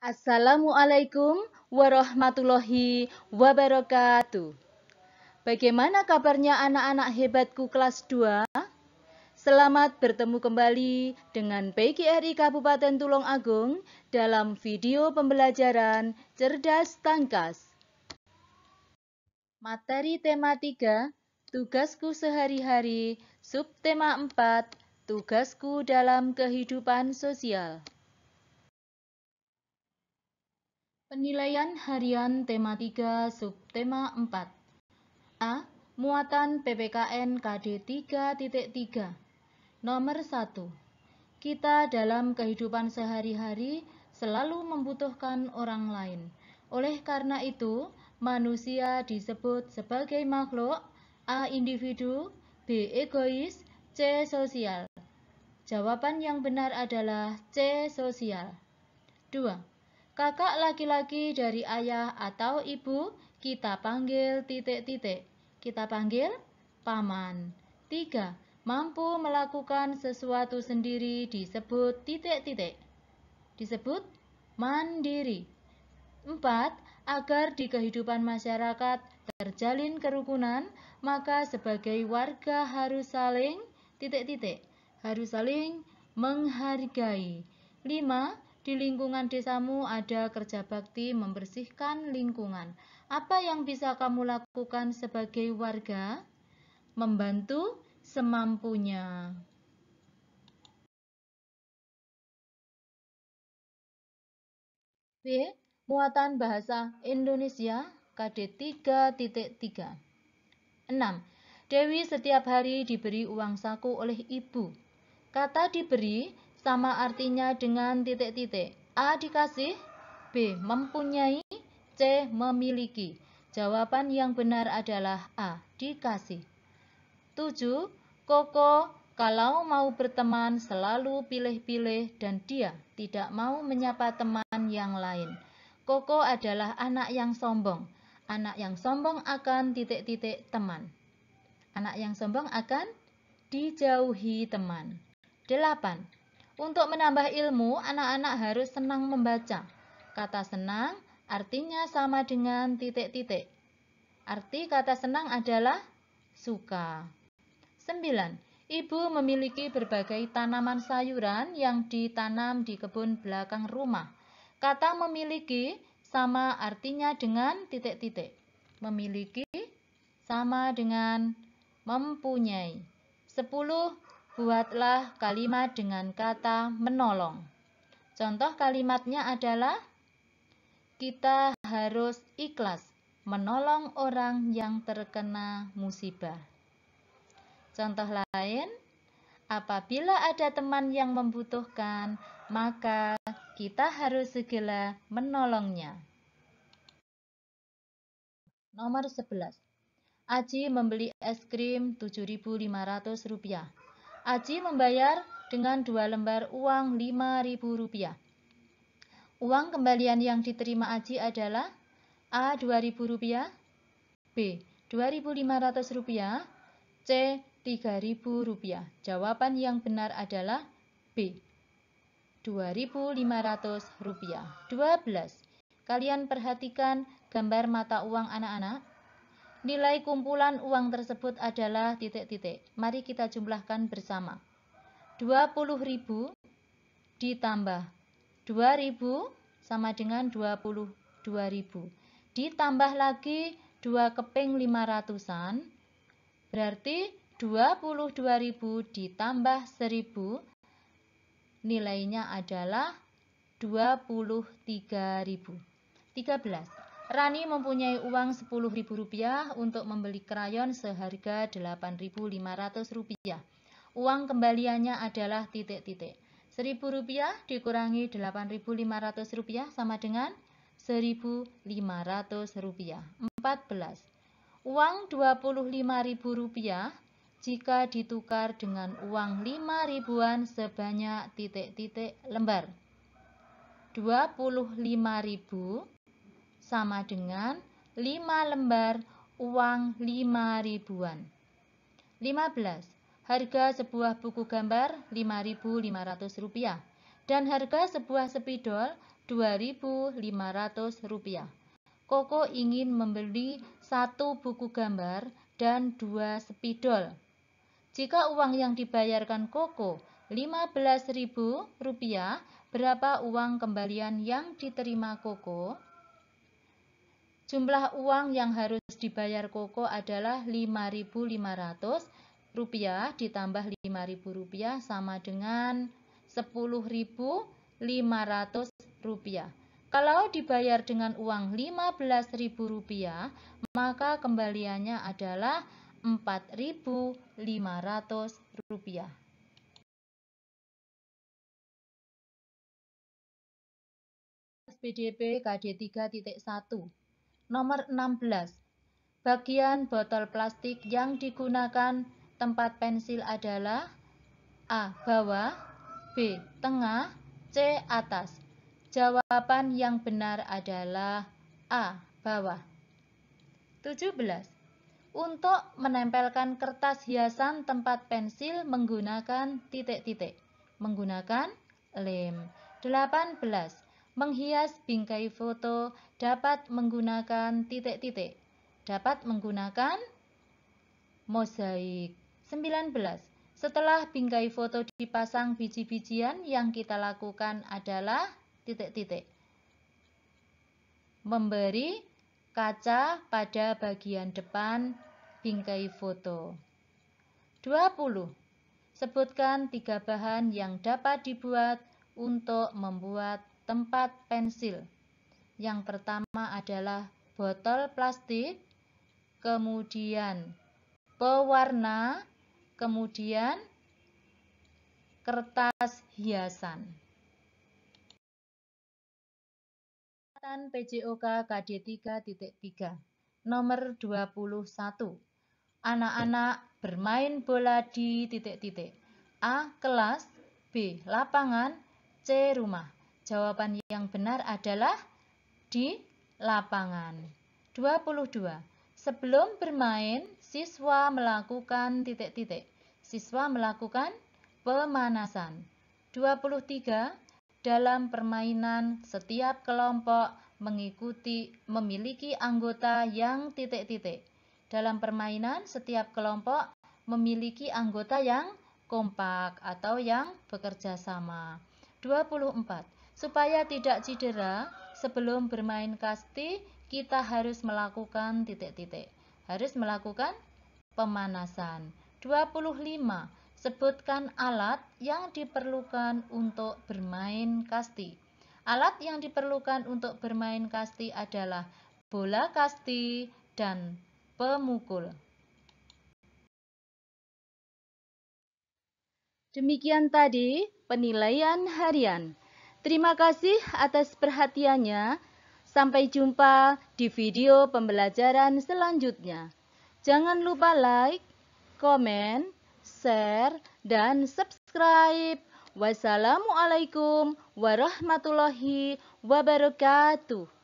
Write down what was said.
Assalamualaikum warahmatullahi wabarakatuh. Bagaimana kabarnya anak-anak hebatku kelas 2? Selamat bertemu kembali dengan PGRI Kabupaten Tulung Agung dalam video pembelajaran Cerdas Tangkas. Materi tema 3, Tugasku Sehari-hari, Subtema 4, Tugasku dalam Kehidupan Sosial. Penilaian harian tema 3 subtema 4. A. Muatan PPKN KD 3.3. Nomor 1. Kita dalam kehidupan sehari-hari selalu membutuhkan orang lain. Oleh karena itu, manusia disebut sebagai makhluk A. individu, B. egois, C. sosial. Jawaban yang benar adalah C. sosial. 2 kakak laki-laki dari ayah atau ibu kita panggil titik-titik. Kita panggil paman. Tiga, Mampu melakukan sesuatu sendiri disebut titik-titik. Disebut mandiri. Empat, Agar di kehidupan masyarakat terjalin kerukunan, maka sebagai warga harus saling titik-titik, harus saling menghargai. Lima. Di lingkungan desamu ada kerja bakti membersihkan lingkungan. Apa yang bisa kamu lakukan sebagai warga? Membantu semampunya. B. Muatan Bahasa Indonesia KD 3.3 6. Dewi setiap hari diberi uang saku oleh ibu. Kata diberi sama artinya dengan titik-titik. A dikasih, B mempunyai, C memiliki. Jawaban yang benar adalah A dikasih. 7. Koko kalau mau berteman selalu pilih-pilih dan dia tidak mau menyapa teman yang lain. Koko adalah anak yang sombong. Anak yang sombong akan titik-titik teman. Anak yang sombong akan dijauhi teman. 8. Untuk menambah ilmu, anak-anak harus senang membaca. Kata senang artinya sama dengan titik-titik. Arti kata senang adalah suka. 9. Ibu memiliki berbagai tanaman sayuran yang ditanam di kebun belakang rumah. Kata memiliki sama artinya dengan titik-titik. Memiliki sama dengan mempunyai. 10. Buatlah kalimat dengan kata menolong. Contoh kalimatnya adalah kita harus ikhlas menolong orang yang terkena musibah. Contoh lain, apabila ada teman yang membutuhkan, maka kita harus segera menolongnya. Nomor 11. Aji membeli es krim Rp7.500. Aji membayar dengan dua lembar uang Rp5.000. Uang kembalian yang diterima Aji adalah A. Rp2.000 B. Rp2.500 C. Rp3.000 Jawaban yang benar adalah B. Rp2.500 12. Kalian perhatikan gambar mata uang anak-anak. Nilai kumpulan uang tersebut adalah titik-titik. Mari kita jumlahkan bersama. 20.000 ditambah 2.000 sama dengan 22.000. Ditambah lagi 2 keping 500-an berarti 22.000 ditambah 1.000 nilainya adalah 23.000. 13. Rani mempunyai uang Rp10.000 untuk membeli krayon seharga Rp8.500. Uang kembaliannya adalah titik-titik. Rp1.000 dikurangi Rp8.500 sama dengan Rp1.500. 14. Uang Rp25.000 jika ditukar dengan uang 5000-an sebanyak titik-titik lembar. 25.000 sama dengan 5 lembar uang 5 ribuan. 15. Harga sebuah buku gambar Rp5.500 dan harga sebuah spidol Rp2.500. Koko ingin membeli satu buku gambar dan dua spidol. Jika uang yang dibayarkan Koko Rp15.000, berapa uang kembalian yang diterima Koko? Jumlah uang yang harus dibayar Koko adalah Rp5.500 ditambah Rp5.000 sama dengan Rp10.500 Kalau dibayar dengan uang Rp15.000 maka kembaliannya adalah Rp4.500 rupiah. SPDP KD 3.1 Nomor 16. Bagian botol plastik yang digunakan tempat pensil adalah A. Bawah B. Tengah C. Atas Jawaban yang benar adalah A. Bawah 17. Untuk menempelkan kertas hiasan tempat pensil menggunakan titik-titik Menggunakan lem 18. Menghias bingkai foto dapat menggunakan titik-titik. Dapat menggunakan mozaik. 19. Setelah bingkai foto dipasang biji-bijian yang kita lakukan adalah titik-titik. Memberi kaca pada bagian depan bingkai foto. 20. Sebutkan tiga bahan yang dapat dibuat untuk membuat tempat pensil. Yang pertama adalah botol plastik, kemudian pewarna, kemudian kertas hiasan. Catatan PJOK KD 3.3 nomor 21. Anak-anak bermain bola di titik-titik. A. Kelas B. Lapangan C. Rumah Jawaban yang benar adalah di lapangan. 22. Sebelum bermain, siswa melakukan titik-titik. Siswa melakukan pemanasan. 23. Dalam permainan, setiap kelompok mengikuti memiliki anggota yang titik-titik. Dalam permainan, setiap kelompok memiliki anggota yang kompak atau yang bekerja sama. 24. Supaya tidak cedera, sebelum bermain kasti, kita harus melakukan titik-titik. Harus melakukan pemanasan. 25. Sebutkan alat yang diperlukan untuk bermain kasti. Alat yang diperlukan untuk bermain kasti adalah bola kasti dan pemukul. Demikian tadi penilaian harian. Terima kasih atas perhatiannya. Sampai jumpa di video pembelajaran selanjutnya. Jangan lupa like, komen, share, dan subscribe. Wassalamualaikum warahmatullahi wabarakatuh.